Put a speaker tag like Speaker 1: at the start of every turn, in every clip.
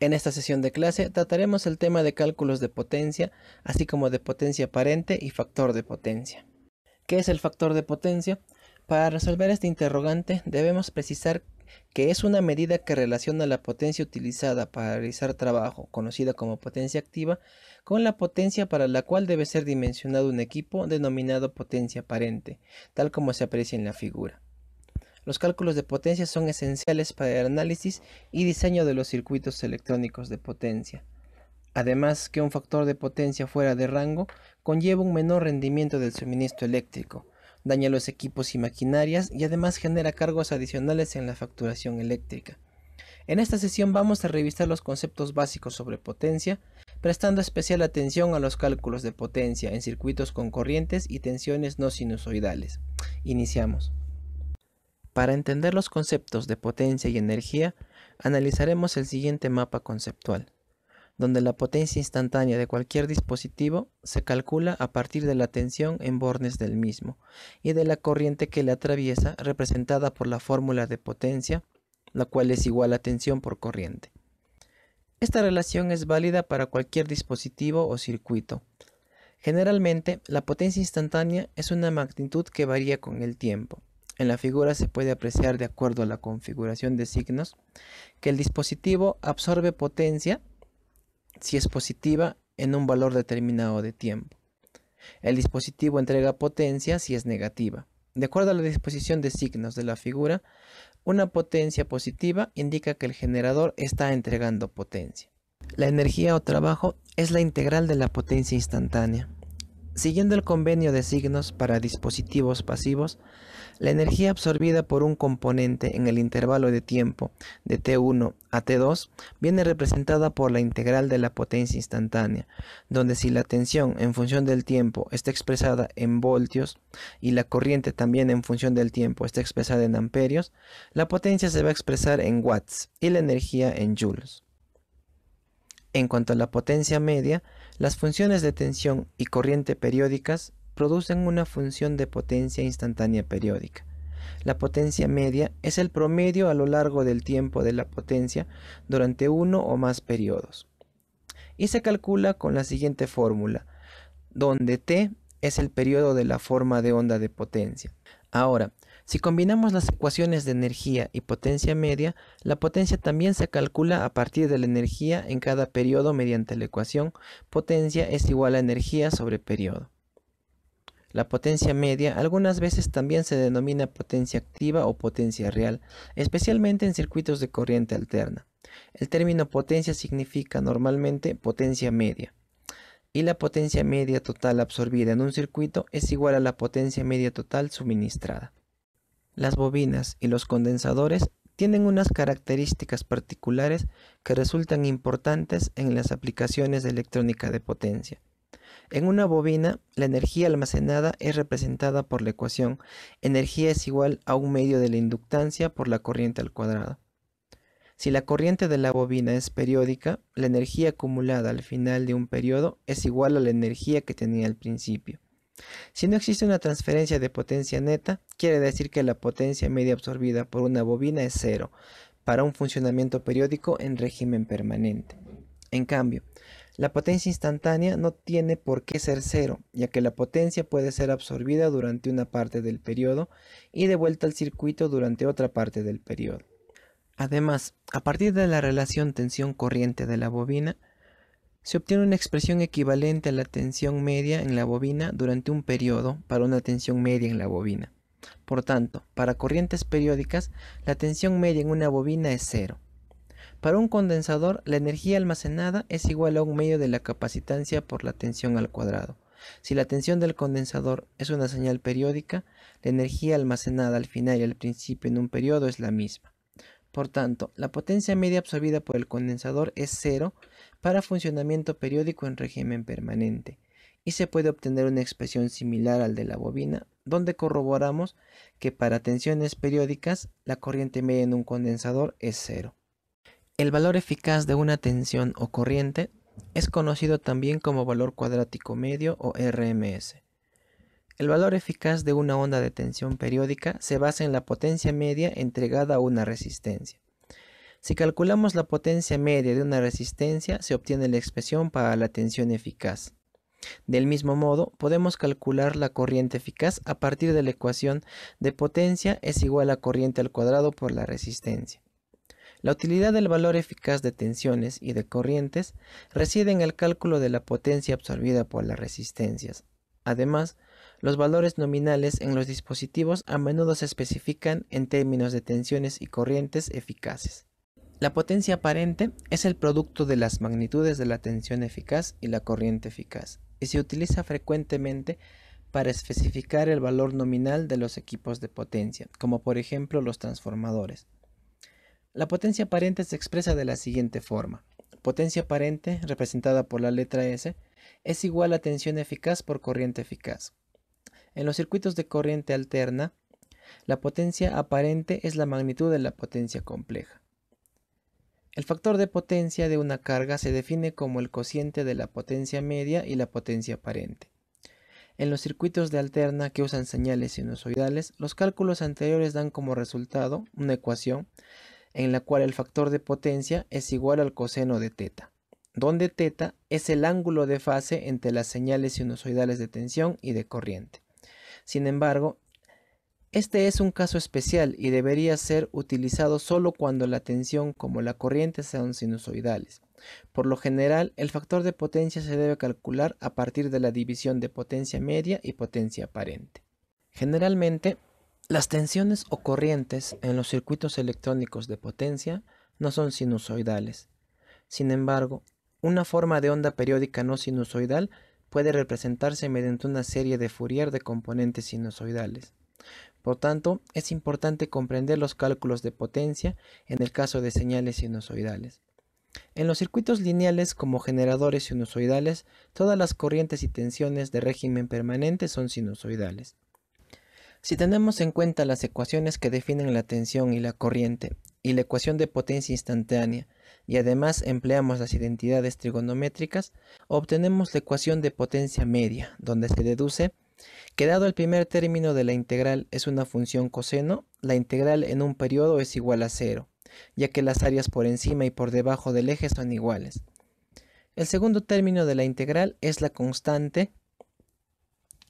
Speaker 1: En esta sesión de clase trataremos el tema de cálculos de potencia, así como de potencia aparente y factor de potencia. ¿Qué es el factor de potencia? Para resolver este interrogante debemos precisar que es una medida que relaciona la potencia utilizada para realizar trabajo, conocida como potencia activa, con la potencia para la cual debe ser dimensionado un equipo denominado potencia aparente, tal como se aprecia en la figura. Los cálculos de potencia son esenciales para el análisis y diseño de los circuitos electrónicos de potencia. Además que un factor de potencia fuera de rango conlleva un menor rendimiento del suministro eléctrico, daña los equipos y maquinarias y además genera cargos adicionales en la facturación eléctrica. En esta sesión vamos a revisar los conceptos básicos sobre potencia, prestando especial atención a los cálculos de potencia en circuitos con corrientes y tensiones no sinusoidales. Iniciamos. Para entender los conceptos de potencia y energía, analizaremos el siguiente mapa conceptual, donde la potencia instantánea de cualquier dispositivo se calcula a partir de la tensión en bornes del mismo y de la corriente que le atraviesa representada por la fórmula de potencia, la cual es igual a tensión por corriente. Esta relación es válida para cualquier dispositivo o circuito. Generalmente, la potencia instantánea es una magnitud que varía con el tiempo en la figura se puede apreciar de acuerdo a la configuración de signos que el dispositivo absorbe potencia si es positiva en un valor determinado de tiempo. El dispositivo entrega potencia si es negativa. De acuerdo a la disposición de signos de la figura, una potencia positiva indica que el generador está entregando potencia. La energía o trabajo es la integral de la potencia instantánea. Siguiendo el convenio de signos para dispositivos pasivos, la energía absorbida por un componente en el intervalo de tiempo de T1 a T2 viene representada por la integral de la potencia instantánea, donde si la tensión en función del tiempo está expresada en voltios y la corriente también en función del tiempo está expresada en amperios, la potencia se va a expresar en watts y la energía en joules. En cuanto a la potencia media, las funciones de tensión y corriente periódicas producen una función de potencia instantánea periódica. La potencia media es el promedio a lo largo del tiempo de la potencia durante uno o más periodos. Y se calcula con la siguiente fórmula, donde T es el periodo de la forma de onda de potencia. Ahora, si combinamos las ecuaciones de energía y potencia media, la potencia también se calcula a partir de la energía en cada periodo mediante la ecuación potencia es igual a energía sobre periodo. La potencia media algunas veces también se denomina potencia activa o potencia real, especialmente en circuitos de corriente alterna. El término potencia significa normalmente potencia media y la potencia media total absorbida en un circuito es igual a la potencia media total suministrada. Las bobinas y los condensadores tienen unas características particulares que resultan importantes en las aplicaciones de electrónica de potencia. En una bobina, la energía almacenada es representada por la ecuación energía es igual a un medio de la inductancia por la corriente al cuadrado. Si la corriente de la bobina es periódica, la energía acumulada al final de un periodo es igual a la energía que tenía al principio. Si no existe una transferencia de potencia neta, quiere decir que la potencia media absorbida por una bobina es cero para un funcionamiento periódico en régimen permanente. En cambio, la potencia instantánea no tiene por qué ser cero, ya que la potencia puede ser absorbida durante una parte del periodo y devuelta al circuito durante otra parte del periodo. Además, a partir de la relación tensión-corriente de la bobina, se obtiene una expresión equivalente a la tensión media en la bobina durante un periodo para una tensión media en la bobina. Por tanto, para corrientes periódicas, la tensión media en una bobina es cero. Para un condensador, la energía almacenada es igual a un medio de la capacitancia por la tensión al cuadrado. Si la tensión del condensador es una señal periódica, la energía almacenada al final y al principio en un periodo es la misma. Por tanto, la potencia media absorbida por el condensador es cero para funcionamiento periódico en régimen permanente, y se puede obtener una expresión similar al de la bobina, donde corroboramos que para tensiones periódicas la corriente media en un condensador es cero. El valor eficaz de una tensión o corriente es conocido también como valor cuadrático medio o RMS. El valor eficaz de una onda de tensión periódica se basa en la potencia media entregada a una resistencia. Si calculamos la potencia media de una resistencia, se obtiene la expresión para la tensión eficaz. Del mismo modo, podemos calcular la corriente eficaz a partir de la ecuación de potencia es igual a corriente al cuadrado por la resistencia. La utilidad del valor eficaz de tensiones y de corrientes reside en el cálculo de la potencia absorbida por las resistencias. Además, los valores nominales en los dispositivos a menudo se especifican en términos de tensiones y corrientes eficaces. La potencia aparente es el producto de las magnitudes de la tensión eficaz y la corriente eficaz, y se utiliza frecuentemente para especificar el valor nominal de los equipos de potencia, como por ejemplo los transformadores. La potencia aparente se expresa de la siguiente forma. Potencia aparente, representada por la letra S, es igual a tensión eficaz por corriente eficaz, en los circuitos de corriente alterna, la potencia aparente es la magnitud de la potencia compleja. El factor de potencia de una carga se define como el cociente de la potencia media y la potencia aparente. En los circuitos de alterna que usan señales sinusoidales, los cálculos anteriores dan como resultado una ecuación en la cual el factor de potencia es igual al coseno de θ, donde θ es el ángulo de fase entre las señales sinusoidales de tensión y de corriente. Sin embargo, este es un caso especial y debería ser utilizado solo cuando la tensión como la corriente sean sinusoidales. Por lo general, el factor de potencia se debe calcular a partir de la división de potencia media y potencia aparente. Generalmente, las tensiones o corrientes en los circuitos electrónicos de potencia no son sinusoidales. Sin embargo, una forma de onda periódica no sinusoidal puede representarse mediante una serie de Fourier de componentes sinusoidales. Por tanto, es importante comprender los cálculos de potencia en el caso de señales sinusoidales. En los circuitos lineales como generadores sinusoidales, todas las corrientes y tensiones de régimen permanente son sinusoidales. Si tenemos en cuenta las ecuaciones que definen la tensión y la corriente, y la ecuación de potencia instantánea, y además empleamos las identidades trigonométricas, obtenemos la ecuación de potencia media, donde se deduce que dado el primer término de la integral es una función coseno, la integral en un periodo es igual a cero, ya que las áreas por encima y por debajo del eje son iguales. El segundo término de la integral es la constante,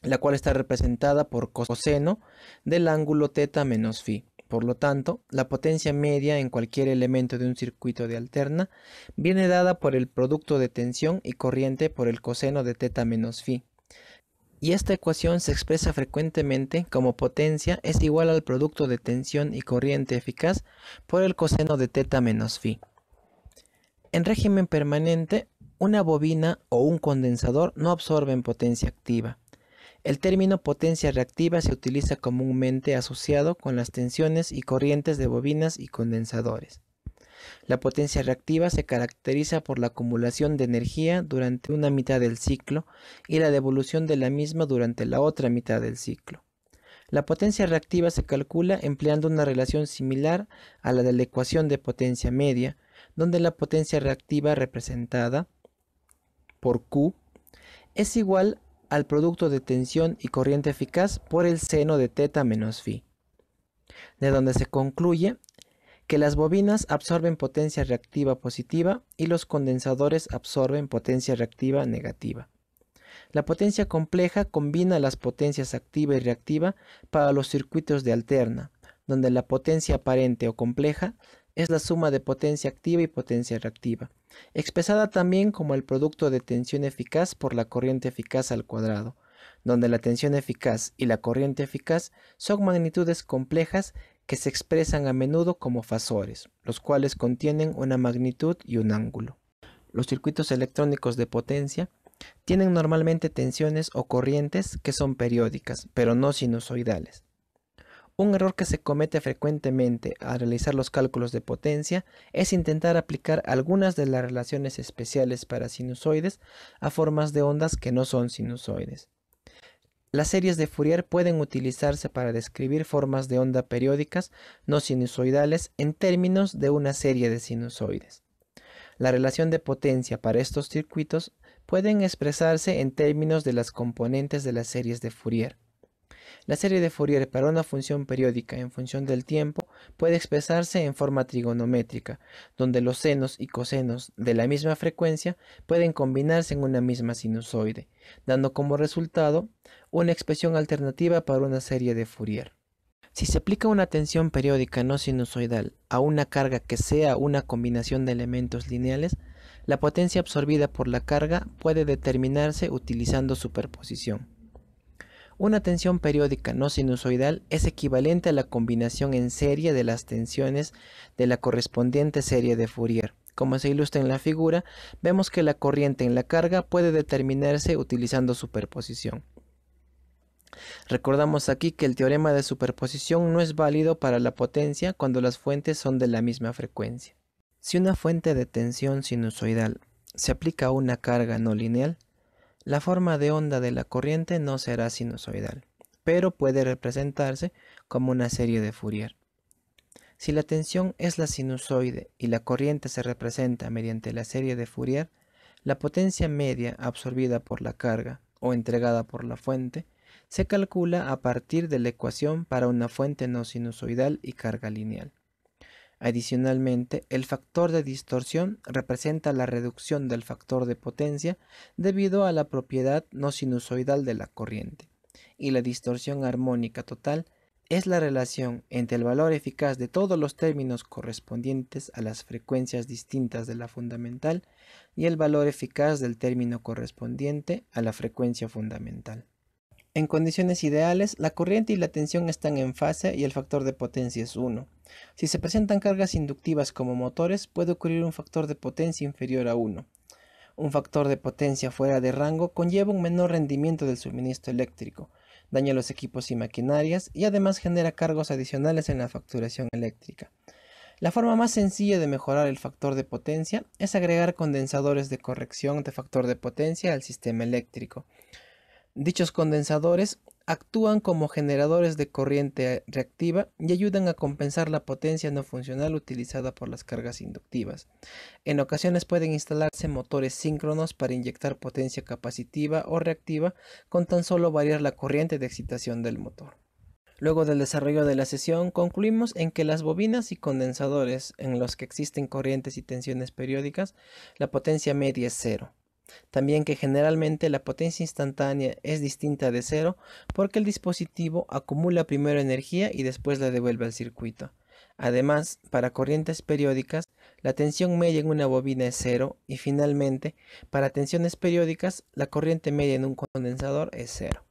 Speaker 1: la cual está representada por coseno del ángulo θ menos phi. Por lo tanto, la potencia media en cualquier elemento de un circuito de alterna viene dada por el producto de tensión y corriente por el coseno de θ menos φ. Y esta ecuación se expresa frecuentemente como potencia es igual al producto de tensión y corriente eficaz por el coseno de θ menos φ. En régimen permanente, una bobina o un condensador no absorben potencia activa. El término potencia reactiva se utiliza comúnmente asociado con las tensiones y corrientes de bobinas y condensadores. La potencia reactiva se caracteriza por la acumulación de energía durante una mitad del ciclo y la devolución de la misma durante la otra mitad del ciclo. La potencia reactiva se calcula empleando una relación similar a la de la ecuación de potencia media, donde la potencia reactiva representada por Q es igual al producto de tensión y corriente eficaz por el seno de θ menos phi, de donde se concluye que las bobinas absorben potencia reactiva positiva y los condensadores absorben potencia reactiva negativa. La potencia compleja combina las potencias activa y reactiva para los circuitos de alterna, donde la potencia aparente o compleja es la suma de potencia activa y potencia reactiva, expresada también como el producto de tensión eficaz por la corriente eficaz al cuadrado, donde la tensión eficaz y la corriente eficaz son magnitudes complejas que se expresan a menudo como fasores, los cuales contienen una magnitud y un ángulo. Los circuitos electrónicos de potencia tienen normalmente tensiones o corrientes que son periódicas, pero no sinusoidales. Un error que se comete frecuentemente al realizar los cálculos de potencia es intentar aplicar algunas de las relaciones especiales para sinusoides a formas de ondas que no son sinusoides. Las series de Fourier pueden utilizarse para describir formas de onda periódicas no sinusoidales en términos de una serie de sinusoides. La relación de potencia para estos circuitos pueden expresarse en términos de las componentes de las series de Fourier. La serie de Fourier para una función periódica en función del tiempo puede expresarse en forma trigonométrica, donde los senos y cosenos de la misma frecuencia pueden combinarse en una misma sinusoide, dando como resultado una expresión alternativa para una serie de Fourier. Si se aplica una tensión periódica no sinusoidal a una carga que sea una combinación de elementos lineales, la potencia absorbida por la carga puede determinarse utilizando superposición. Una tensión periódica no sinusoidal es equivalente a la combinación en serie de las tensiones de la correspondiente serie de Fourier. Como se ilustra en la figura, vemos que la corriente en la carga puede determinarse utilizando superposición. Recordamos aquí que el teorema de superposición no es válido para la potencia cuando las fuentes son de la misma frecuencia. Si una fuente de tensión sinusoidal se aplica a una carga no lineal, la forma de onda de la corriente no será sinusoidal, pero puede representarse como una serie de Fourier. Si la tensión es la sinusoide y la corriente se representa mediante la serie de Fourier, la potencia media absorbida por la carga o entregada por la fuente se calcula a partir de la ecuación para una fuente no sinusoidal y carga lineal. Adicionalmente, el factor de distorsión representa la reducción del factor de potencia debido a la propiedad no sinusoidal de la corriente, y la distorsión armónica total es la relación entre el valor eficaz de todos los términos correspondientes a las frecuencias distintas de la fundamental y el valor eficaz del término correspondiente a la frecuencia fundamental. En condiciones ideales, la corriente y la tensión están en fase y el factor de potencia es 1. Si se presentan cargas inductivas como motores, puede ocurrir un factor de potencia inferior a 1. Un factor de potencia fuera de rango conlleva un menor rendimiento del suministro eléctrico, daña los equipos y maquinarias y además genera cargos adicionales en la facturación eléctrica. La forma más sencilla de mejorar el factor de potencia es agregar condensadores de corrección de factor de potencia al sistema eléctrico. Dichos condensadores actúan como generadores de corriente reactiva y ayudan a compensar la potencia no funcional utilizada por las cargas inductivas. En ocasiones pueden instalarse motores síncronos para inyectar potencia capacitiva o reactiva con tan solo variar la corriente de excitación del motor. Luego del desarrollo de la sesión, concluimos en que las bobinas y condensadores en los que existen corrientes y tensiones periódicas, la potencia media es cero. También que generalmente la potencia instantánea es distinta de cero porque el dispositivo acumula primero energía y después la devuelve al circuito. Además, para corrientes periódicas, la tensión media en una bobina es cero y finalmente, para tensiones periódicas, la corriente media en un condensador es cero.